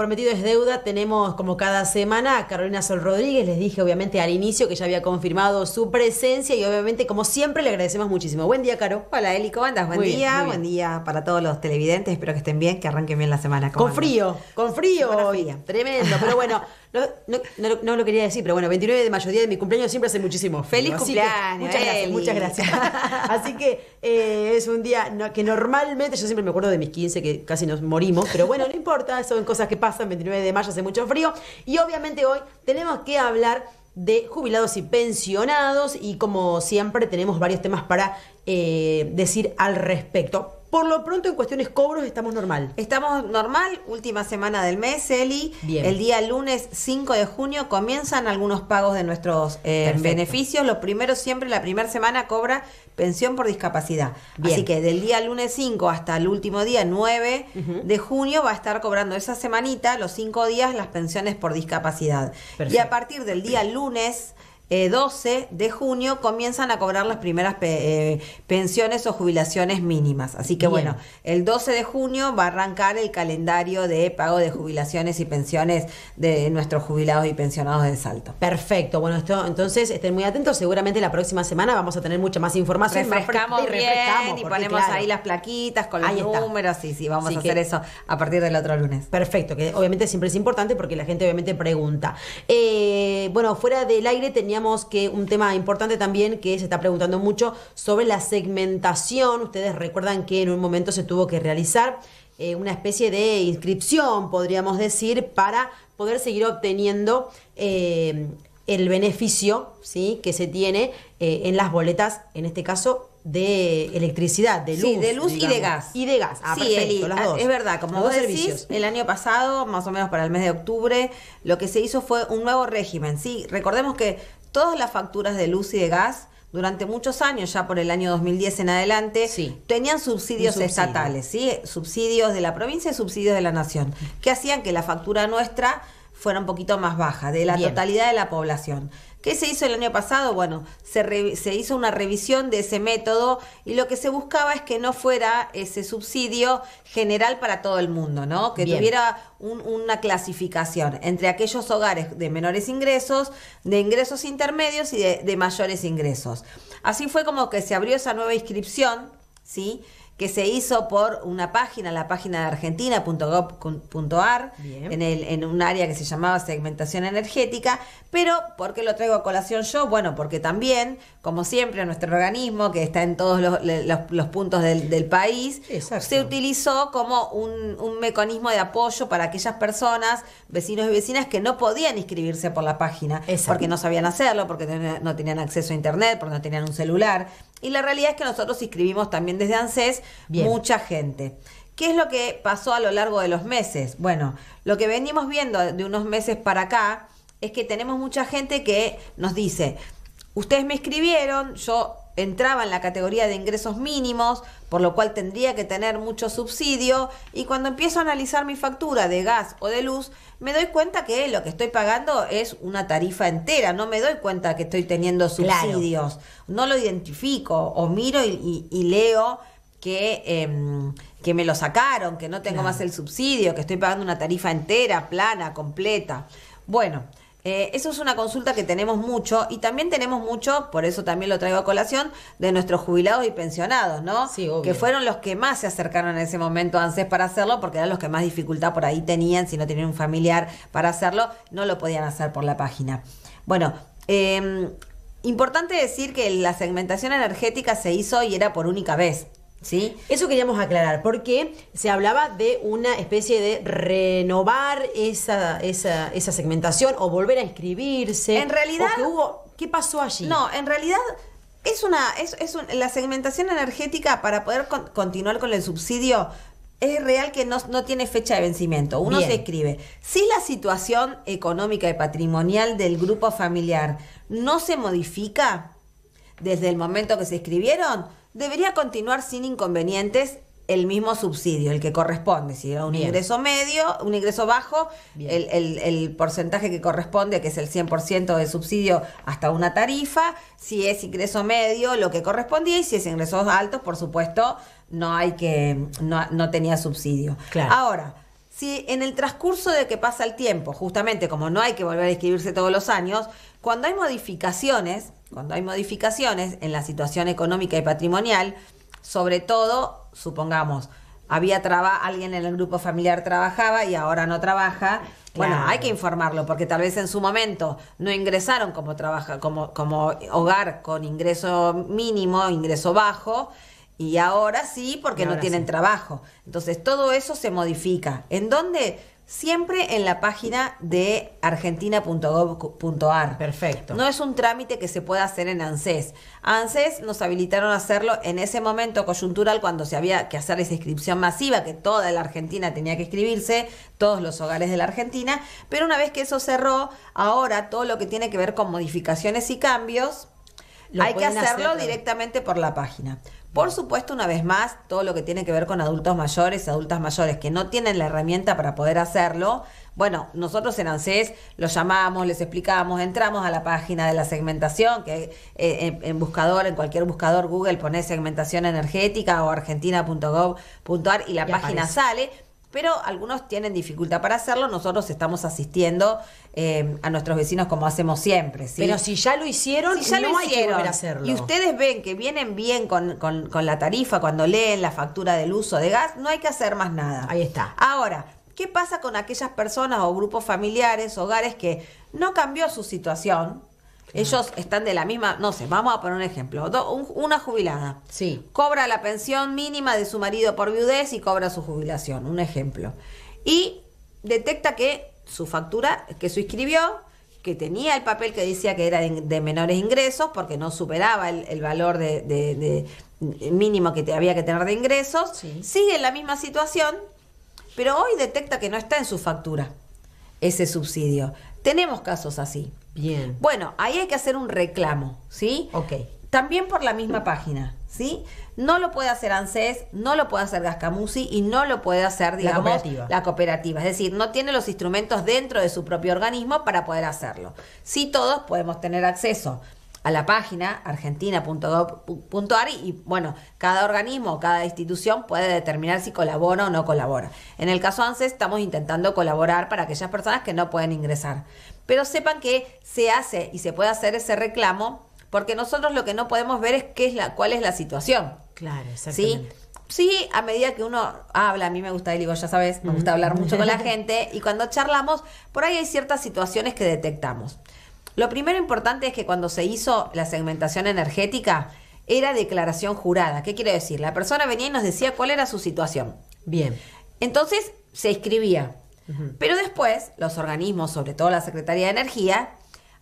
Prometido es Deuda tenemos como cada semana a Carolina Sol Rodríguez. Les dije obviamente al inicio que ya había confirmado su presencia y obviamente como siempre le agradecemos muchísimo. Buen día, Caro. Hola, Eli, ¿cómo andas? Buen día, buen día para todos los televidentes. Espero que estén bien, que arranquen bien la semana. Con frío, con frío. Tremendo, pero bueno. No, no, no, lo quería decir, pero bueno, 29 de mayo, día de mi cumpleaños, siempre hace muchísimo. Feliz cumpleaños. muchas gracias, muchas gracias. Así que eh, es un día que normalmente, yo siempre me acuerdo de mis 15, que casi nos morimos, pero bueno, no importa, son cosas que pasan, 29 de mayo hace mucho frío. Y obviamente hoy tenemos que hablar de jubilados y pensionados y como siempre tenemos varios temas para eh, decir al respecto. Por lo pronto, en cuestiones cobros, estamos normal. Estamos normal, última semana del mes, Eli. El día lunes 5 de junio comienzan algunos pagos de nuestros eh, beneficios. Los primeros siempre, la primera semana cobra pensión por discapacidad. Así que del día lunes 5 hasta el último día 9 de junio va a estar cobrando esa semanita, los cinco días, las pensiones por discapacidad. Y a partir del día lunes 12 eh, de junio comienzan a cobrar las primeras eh, pensiones o jubilaciones mínimas. Así que bueno, el 12 de junio va a arrancar el calendario de pago de jubilaciones y pensiones de nuestros jubilados y pensionados de Salto. Perfecto. Bueno, esto entonces estén muy atentos. Seguramente la próxima semana vamos a tener mucha más información. Refrescamos, y bien, y ponemos ahí las plaquitas con los números. y Sí, sí, vamos a hacer eso a partir del otro lunes. Perfecto, que obviamente siempre es importante porque la gente obviamente pregunta. Eh, bueno, fuera del aire teníamos que un tema importante también que se está preguntando mucho sobre la segmentación. Ustedes recuerdan que en un momento se tuvo que realizar eh, una especie de inscripción, podríamos decir, para poder seguir obteniendo eh, el beneficio ¿sí? que se tiene eh, en las boletas, en este caso de electricidad, de luz. de luz y de gas. Y de gas. Ah, perfecto, las ah, dos. Es verdad, como dos servicios el año pasado, más o menos para el mes de octubre, lo que se hizo fue un nuevo régimen. Sí, recordemos que todas las facturas de luz y de gas durante muchos años, ya por el año 2010 en adelante, tenían subsidios estatales, ¿sí? subsidios de la provincia y subsidios de la nación, que hacían que la factura nuestra fuera un poquito más baja, de la totalidad de la población. ¿Qué se hizo el año pasado? Bueno, se, se, hizo una revisión de ese método y lo que se buscaba es que no fuera ese subsidio general para todo el mundo, ¿no? Que tuviera una clasificación entre aquellos hogares de menores ingresos, de ingresos intermedios y de, de mayores ingresos. Así fue como que se abrió esa nueva inscripción, ¿sí? que se hizo por una página, la página de argentina.gov.ar, en, en un área que se llamaba segmentación energética, pero ¿por qué lo traigo a colación yo? Bueno, porque también, como siempre, nuestro organismo, que está en todos los, puntos del, país, se utilizó como un, mecanismo de apoyo para aquellas personas, vecinos y vecinas, que no podían inscribirse por la página, porque no sabían hacerlo, porque no tenían acceso a Internet, porque no tenían un celular. Y la realidad es que nosotros inscribimos también desde ANSES mucha gente. ¿Qué es lo que pasó a lo largo de los meses? Bueno, lo que venimos viendo de unos meses para acá es que tenemos mucha gente que nos dice, ustedes me escribieron, yo entraba en la categoría de ingresos mínimos, por lo cual tendría que tener mucho subsidio, y cuando empiezo a analizar mi factura de gas o de luz, me doy cuenta que lo que estoy pagando es una tarifa entera, no me doy cuenta que estoy teniendo subsidios, no lo identifico o miro y leo que, em, que me lo sacaron, que no tengo más el subsidio, que estoy pagando una tarifa entera, plana, completa. Bueno, eh, eso es una consulta que tenemos mucho y también tenemos mucho, por eso también lo traigo a colación, de nuestros jubilados y pensionados, ¿no? Sí, Que fueron los que más se acercaron en ese momento a ANSES para hacerlo, porque eran los que más dificultad por ahí tenían, si no tenían un familiar para hacerlo, no lo podían hacer por la página. Bueno, em, importante decir que la segmentación energética se hizo y era por única vez. ¿Sí? Eso queríamos aclarar, porque se hablaba de una especie de renovar esa, segmentación o volver a inscribirse. En realidad. ¿Qué pasó allí? No, en realidad. Es una, es, la segmentación energética para poder continuar con el subsidio es real que no, tiene fecha de vencimiento. Uno se escribe. Si la situación económica y patrimonial del grupo familiar no se modifica desde el momento que se escribieron, debería continuar sin inconvenientes el mismo subsidio, el que corresponde. Si era un ingreso medio, un ingreso bajo, el, el, el, porcentaje que corresponde, que es el 100% de subsidio hasta una tarifa. Si es ingreso medio, lo que correspondía. Y si es ingresos altos, por supuesto, no hay que no, tenía subsidio. Ahora, si en el transcurso de que pasa el tiempo, justamente como no hay que volver a inscribirse todos los años, cuando hay modificaciones, cuando hay modificaciones en la situación económica y patrimonial, sobre todo, supongamos, había traba, alguien en el grupo familiar trabajaba y ahora no trabaja. Bueno, hay que informarlo porque tal vez en su momento no ingresaron como trabaja como hogar con ingreso mínimo, ingreso bajo y ahora sí porque no tienen trabajo. Entonces, todo eso se modifica. ¿En dónde? siempre en la página de argentina.gov.ar. Perfecto. No es un trámite que se pueda hacer en ANSES. ANSES nos habilitaron a hacerlo en ese momento coyuntural cuando se había que hacer esa inscripción masiva, que toda la Argentina tenía que inscribirse, todos los hogares de la Argentina, pero una vez que eso cerró, ahora todo lo que tiene que ver con modificaciones y cambios hay que hacerlo directamente por la página. Por supuesto, una vez más, todo lo que tiene que ver con adultos mayores, y adultas mayores que no tienen la herramienta para poder hacerlo, bueno, nosotros en ANSES los llamamos, les explicamos, entramos a la página de la segmentación, que eh, en, buscador, en cualquier buscador Google pone segmentación energética o argentina.gov.ar y la página sale pero algunos tienen dificultad para hacerlo, nosotros estamos asistiendo Em, a nuestros vecinos como hacemos siempre. Pero si ya lo hicieron, ya lo hicieron, Y ustedes ven que vienen bien con, la tarifa cuando leen la factura del uso de gas, no hay que hacer más nada. Ahí está. Ahora, ¿Qué pasa con aquellas personas o grupos familiares, hogares que no cambió su situación? Ellos están de la misma, no sé, vamos a poner un ejemplo, una jubilada. Sí. Cobra la pensión mínima de su marido por viudez y cobra su jubilación, un ejemplo. Y detecta que su factura que inscribió, que tenía el papel que decía que era de, menores ingresos porque no superaba el, valor de, mínimo que te, había que tener de ingresos, sigue en la misma situación, pero hoy detecta que no está en su factura ese subsidio. Tenemos casos así. Bien. Bueno, ahí hay que hacer un reclamo, ¿sí? Ok. También por la misma página. ¿sí? No lo puede hacer ANSES, no lo puede hacer Gascamusi y no lo puede hacer, digamos, la cooperativa. Es decir, no tiene los instrumentos dentro de su propio organismo para poder hacerlo. Sí todos podemos tener acceso a la página argentina.gov.ar y bueno, cada organismo, cada institución puede determinar si colabora o no colabora. En el caso ANSES estamos intentando colaborar para aquellas personas que no pueden ingresar. Pero sepan que se hace y se puede hacer ese reclamo porque nosotros lo que no podemos ver es qué es la, cuál es la situación. Claro, exactamente. ¿sí? Sí, a medida que uno habla, a mí me gusta, digo, ya sabes, me gusta hablar mucho con la gente, y cuando charlamos, por ahí hay ciertas situaciones que detectamos. Lo primero importante es que cuando se hizo la segmentación energética, era declaración jurada. ¿Qué quiere decir? La persona venía y nos decía cuál era su situación. Bien. Entonces se escribía. Pero después, los organismos, sobre todo la Secretaría de Energía,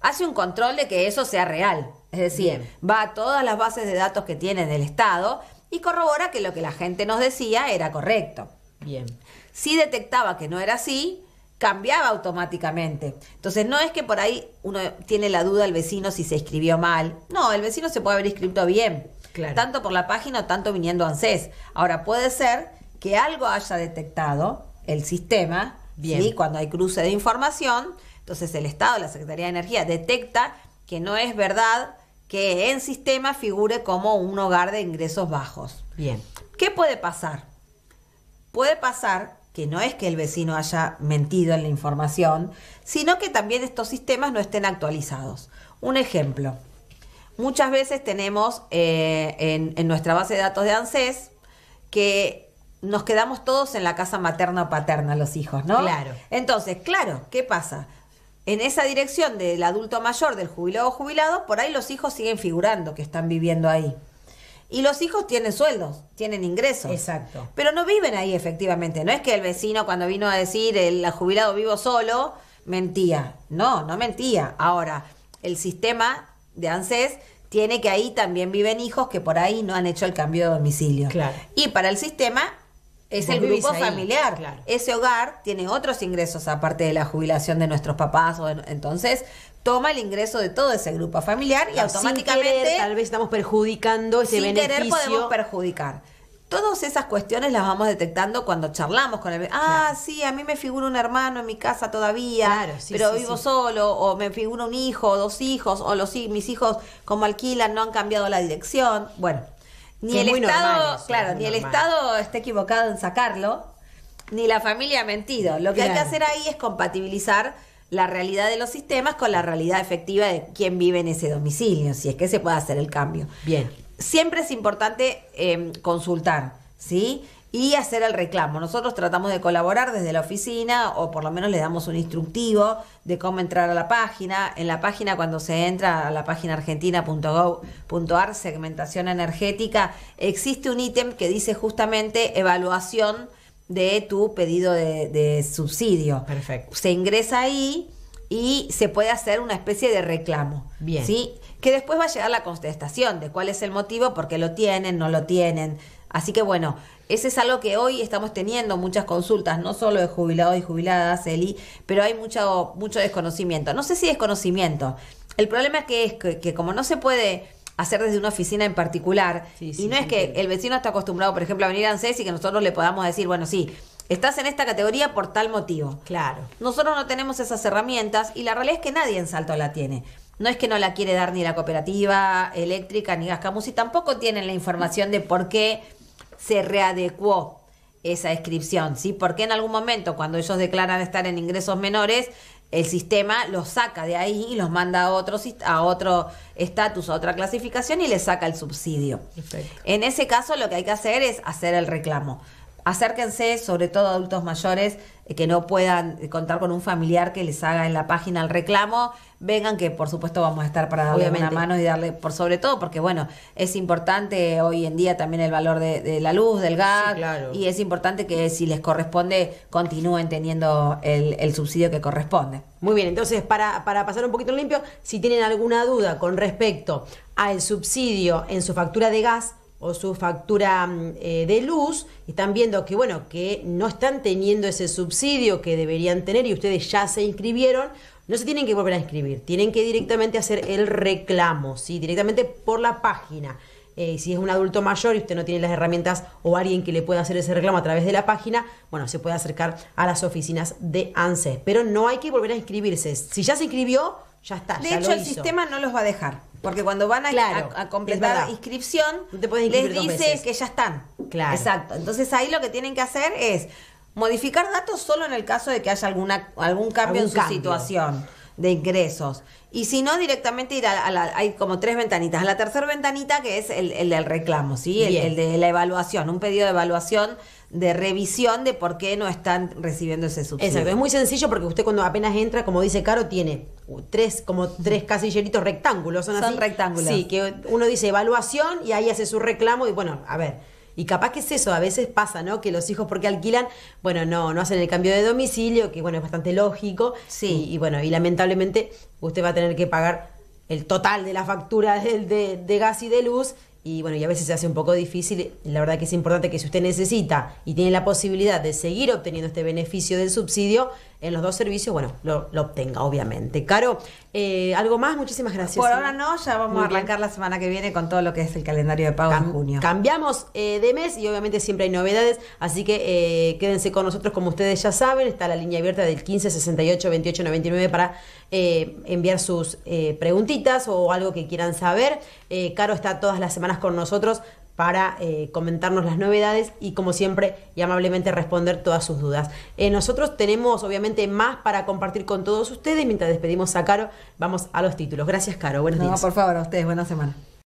hace un control de que eso sea real. Es decir, va a todas las bases de datos que tiene del Estado y corrobora que lo que la gente nos decía era correcto. Bien. Si detectaba que no era así, cambiaba automáticamente. Entonces no es que por ahí uno tiene la duda el vecino si se escribió mal. No, el vecino se puede haber escrito bien. Claro. Tanto por la página o tanto viniendo a ANSES. Ahora puede ser que algo haya detectado el sistema, bien. cuando hay cruce de información, entonces el Estado, la Secretaría de Energía, detecta que no es verdad que en sistema figure como un hogar de ingresos bajos. Bien. ¿Qué puede pasar? Puede pasar que no es que el vecino haya mentido en la información, sino que también estos sistemas no estén actualizados. Un ejemplo, muchas veces tenemos eh, en, en, nuestra base de datos de ANSES que nos quedamos todos en la casa materna o paterna, los hijos, ¿no? Claro. Entonces, claro, ¿qué pasa? en esa dirección del adulto mayor, del jubilado o jubilado, por ahí los hijos siguen figurando que están viviendo ahí. Y los hijos tienen sueldos, tienen ingresos. Exacto. Pero no viven ahí efectivamente. No es que el vecino cuando vino a decir el jubilado vivo solo, mentía. No, no mentía. Ahora, el sistema de ANSES tiene que ahí también viven hijos que por ahí no han hecho el cambio de domicilio. Claro. Y para el sistema es el grupo familiar. Claro. Ese hogar tiene otros ingresos aparte de la jubilación de nuestros papás. entonces, toma el ingreso de todo ese grupo familiar y automáticamente. tal vez estamos perjudicando ese beneficio. querer podemos perjudicar. Todas esas cuestiones las vamos detectando cuando charlamos con el. Ah, sí, a mí me figura un hermano en mi casa todavía, pero vivo solo, o me figura un hijo, dos hijos, o los mis hijos, como alquilan, no han cambiado la dirección. Bueno, ni el Estado, claro, ni el Estado está equivocado en sacarlo, ni la familia ha mentido. Lo que hay que hacer ahí es compatibilizar la realidad de los sistemas con la realidad efectiva de quién vive en ese domicilio, si es que se puede hacer el cambio. Bien. Siempre es importante em, consultar, ¿sí? y hacer el reclamo. Nosotros tratamos de colaborar desde la oficina o por lo menos le damos un instructivo de cómo entrar a la página. En la página cuando se entra a la página argentina.gov.ar, segmentación energética, existe un ítem que dice justamente evaluación de tu pedido de, de subsidio. Perfecto. Se ingresa ahí y se puede hacer una especie de reclamo. Bien. ¿sí? Que después va a llegar la contestación de cuál es el motivo, por qué lo tienen, no lo tienen, Así que bueno, ese es algo que hoy estamos teniendo muchas consultas, no solo de jubilados y jubiladas, Eli, pero hay mucho, mucho desconocimiento. No sé si desconocimiento. El problema que es que, como no se puede hacer desde una oficina en particular, y no es que el vecino está acostumbrado, por ejemplo, a venir a ANSES y que nosotros le podamos decir, bueno, sí, Estás en esta categoría por tal motivo. Claro. Nosotros no tenemos esas herramientas y la realidad es que nadie en Salto la tiene. No es que no la quiere dar ni la cooperativa eléctrica ni Gascamus y tampoco tienen la información de por qué se readecuó esa descripción, ¿sí? Porque en algún momento, cuando ellos declaran estar en ingresos menores, el sistema los saca de ahí y los manda a otro a otro estatus, a otra clasificación y les saca el subsidio. En ese caso lo que hay que hacer es hacer el reclamo acérquense, sobre todo adultos mayores eh, que no puedan eh, contar con un familiar que les haga en la página el reclamo, vengan que por supuesto vamos a estar para darle una mano y darle por sobre todo porque bueno, es importante hoy en día también el valor de, la luz, del gas y es importante que si les corresponde continúen teniendo el, subsidio que corresponde. Muy bien, entonces para, para pasar un poquito limpio, si tienen alguna duda con respecto al subsidio en su factura de gas, o su factura mm, eh, de luz, están viendo que bueno, que no están teniendo ese subsidio que deberían tener y ustedes ya se inscribieron, no se tienen que volver a inscribir, tienen que directamente hacer el reclamo, ¿sí? directamente por la página. Eh, si es un adulto mayor y usted no tiene las herramientas o alguien que le pueda hacer ese reclamo a través de la página, bueno, se puede acercar a las oficinas de ANSES. Pero no hay que volver a inscribirse. Si ya se inscribió, ya está. De hecho, el sistema no los va a dejar. Porque cuando van a, a, completar inscripción, les dice que ya están. Exacto. Entonces ahí lo que tienen que hacer es modificar datos solo en el caso de que haya alguna, algún cambio en su situación de ingresos. Y si no, directamente ir a, la, hay como tres ventanitas. La tercera ventanita que es el, el del reclamo, ¿sí? El, de la evaluación, un pedido de evaluación de revisión de por qué no están recibiendo ese subsidio. Exacto, es muy sencillo porque usted cuando apenas entra, como dice Caro, tiene tres, como tres casilleritos rectángulos. Son, son así? rectángulos. Sí, que uno dice evaluación y ahí hace su reclamo y bueno, a ver y capaz que es eso, a veces pasa, ¿no? Que los hijos porque alquilan, bueno, no, no hacen el cambio de domicilio, que bueno, es bastante lógico. Sí. Y, bueno, y lamentablemente usted va a tener que pagar el total de la factura de, de gas y de luz y bueno, y a veces se hace un poco difícil. La verdad que es importante que si usted necesita y tiene la posibilidad de seguir obteniendo este beneficio del subsidio, en los dos servicios, bueno, lo, obtenga, obviamente. Caro, eh, ¿algo más? Muchísimas gracias. Por ahora no, ya vamos a arrancar la semana que viene con todo lo que es el calendario de pago en junio. Cambiamos eh, de mes y obviamente siempre hay novedades, así que eh, quédense con nosotros, como ustedes ya saben, está la línea abierta del 15 68 28 99 para enviar sus preguntitas o algo que quieran saber. Caro está todas las semanas con nosotros para eh, comentarnos las novedades y como siempre y amablemente responder todas sus dudas. Eh, nosotros tenemos obviamente más para compartir con todos ustedes. Mientras despedimos a Caro, vamos a los títulos. Gracias Caro, buenos no, por favor, a ustedes, buena semana.